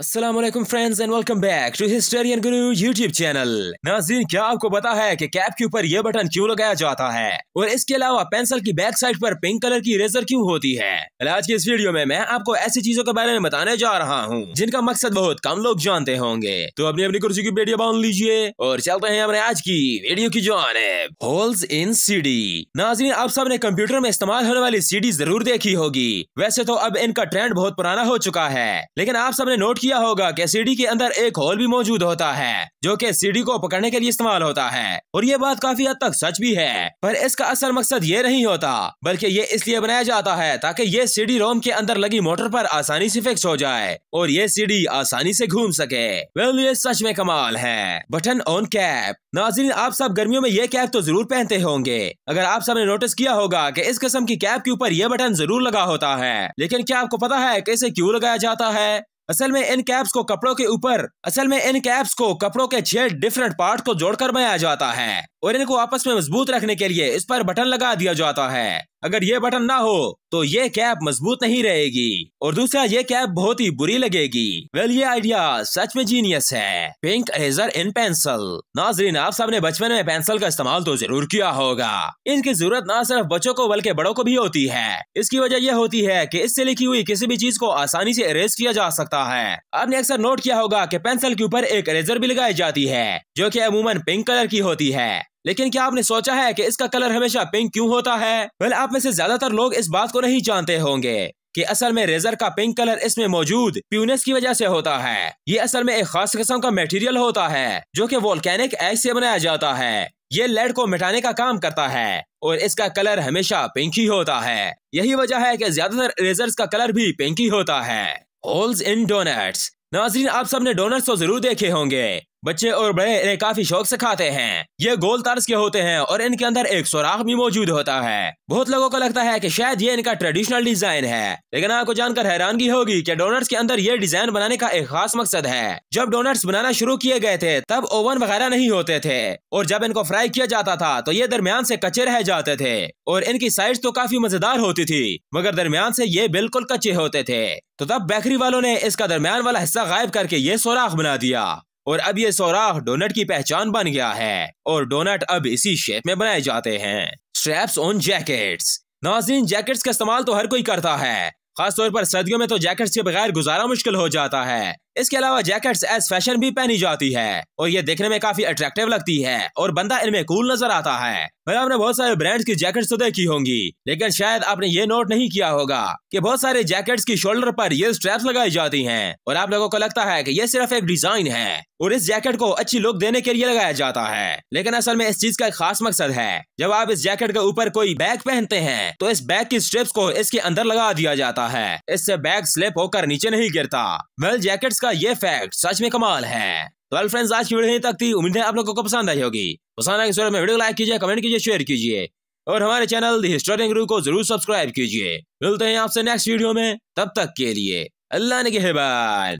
Aslam friends and welcome back to historian Guru YouTube channel नाजीन क्या आपको पता है कि कैप के ऊपर ये बटन क्यों लगाया जाता है और इसके अलावा पेंसिल की बैक साइड पर पिंक कलर की रेजर क्यों होती है आज की इस वीडियो में मैं आपको ऐसी चीजों के बारे में बताने जा रहा हूँ जिनका मकसद बहुत कम लोग जानते होंगे तो अपनी अपनी कुर्सी की वीडियो बांध लीजिए और चलते हैं हमारे आज की वीडियो की जान होल्स इन डी नाजीन आप सबने कंप्यूटर में इस्तेमाल होने वाली डी जरूर देखी होगी वैसे तो अब इनका ट्रेंड बहुत पुराना हो चुका है लेकिन आप सबने नोट किया किया होगा कि सीढ़ी के अंदर एक होल भी मौजूद होता है जो कि सीढ़ी को पकड़ने के लिए इस्तेमाल होता है और ये बात काफी हद तक सच भी है पर इसका असल मकसद ये नहीं होता बल्कि ये इसलिए बनाया जाता है ताकि ये सीढ़ी रोम के अंदर लगी मोटर पर आसानी से फिक्स हो जाए और ये सीढ़ी आसानी से घूम सके वेल ये सच में कमाल है बटन ऑन कैप नाजरीन आप सब गर्मियों में ये कैप तो जरूर पहनते होंगे अगर आप सब ने नोटिस किया होगा कि इस किस्म की कैप के ऊपर ये बटन जरूर लगा होता है लेकिन क्या आपको पता है कैसे इसे लगाया जाता है असल में इन कैप्स को कपड़ों के ऊपर असल में इन कैप्स को कपड़ों के छह डिफरेंट पार्ट को जोड़कर बनाया जाता है और इनको आपस में मजबूत रखने के लिए इस पर बटन लगा दिया जाता है अगर ये बटन ना हो तो ये कैप मजबूत नहीं रहेगी और दूसरा ये कैप बहुत ही बुरी लगेगी वेल well, ये आइडिया सच में जीनियस है पिंक इरेजर इन पेंसिल नाजरीन आप सबने बचपन में पेंसिल का इस्तेमाल तो जरूर किया होगा इनकी जरूरत ना सिर्फ बच्चों को बल्कि बड़ों को भी होती है इसकी वजह यह होती है की इससे लिखी हुई किसी भी चीज को आसानी ऐसी इरेज किया जा सकता है आपने अक्सर नोट किया होगा की पेंसिल के ऊपर एक रेजर भी लगाई जाती है जो की अमूमन पिंक कलर की होती है लेकिन क्या आपने सोचा है कि इसका कलर हमेशा पिंक क्यों होता है वेल आप में से ज्यादातर लोग इस बात को नहीं जानते होंगे कि असल में रेजर का पिंक कलर इसमें मौजूद प्यूनेस की वजह से होता है ये असल में एक खास किस्म का मटेरियल होता है जो कि वोल्केनिक एग से बनाया जाता है ये लेड को मिटाने का काम करता है और इसका कलर हमेशा पिंक ही होता है यही वजह है कि ज्यादातर रेजर्स का कलर भी पिंक ही होता है होल्स इन डोनट्स नाजरीन आप सबने डोनट्स तो जरूर देखे होंगे बच्चे और बड़े इन्हें काफी शौक से खाते हैं ये गोल तर्ज के होते हैं और इनके अंदर एक सुराख भी मौजूद होता है बहुत लोगों को लगता है कि शायद ये इनका ट्रेडिशनल डिजाइन है लेकिन आपको जानकर हैरानगी होगी कि डोनट्स के अंदर ये डिजाइन बनाने का एक खास मकसद है जब डोनट्स बनाना शुरू किए गए थे तब ओवन वगैरह नहीं होते थे और जब इनको फ्राई किया जाता था तो ये दरमियान से कच्चे रह जाते थे और इनकी साइज तो काफी मजेदार होती थी मगर दरमियान से ये बिल्कुल कच्चे होते थे तो तब बेकरी वालों ने इसका दरमियान वाला हिस्सा गायब करके ये सौराख बना दिया और अब ये सौराख डोनट की पहचान बन गया है और डोनट अब इसी शेप में बनाए जाते हैं स्ट्रैप्स ऑन जैकेट्स नाजीन जैकेट्स का इस्तेमाल तो हर कोई करता है खासतौर पर सर्दियों में तो जैकेट्स के बगैर गुजारा मुश्किल हो जाता है इसके अलावा जैकेट्स एज फैशन भी पहनी जाती है और ये देखने में काफी अट्रैक्टिव लगती है और बंदा इनमें कूल नजर आता है भाई आपने बहुत सारे ब्रांड्स की जैकेट तो देखी होंगी लेकिन शायद आपने ये नोट नहीं किया होगा कि बहुत सारे जैकेट्स की शोल्डर पर ये स्ट्रैप लगाई जाती हैं और आप लोगों को लगता है कि ये सिर्फ एक डिजाइन है और इस जैकेट को अच्छी लुक देने के लिए लगाया जाता है लेकिन असल में इस चीज का खास मकसद है जब आप इस जैकेट के ऊपर कोई बैग पहनते हैं तो इस बैग की स्ट्रिप्स को इसके अंदर लगा दिया जाता है इससे बैग स्लिप होकर नीचे नहीं गिरता वेल जैकेट्स का ये फैक्ट सच में कमाल है तो वेल फ्रेंड्स आज की वीडियो नहीं तक थी उम्मीद है आप लोगों को पसंद आई होगी पसंद आई तो में वीडियो लाइक कीजिए कमेंट कीजिए शेयर कीजिए और हमारे चैनल दी हिस्टोरियन ग्रुप को जरूर सब्सक्राइब कीजिए मिलते हैं आपसे नेक्स्ट वीडियो में तब तक के लिए अल्लाह ने के बाय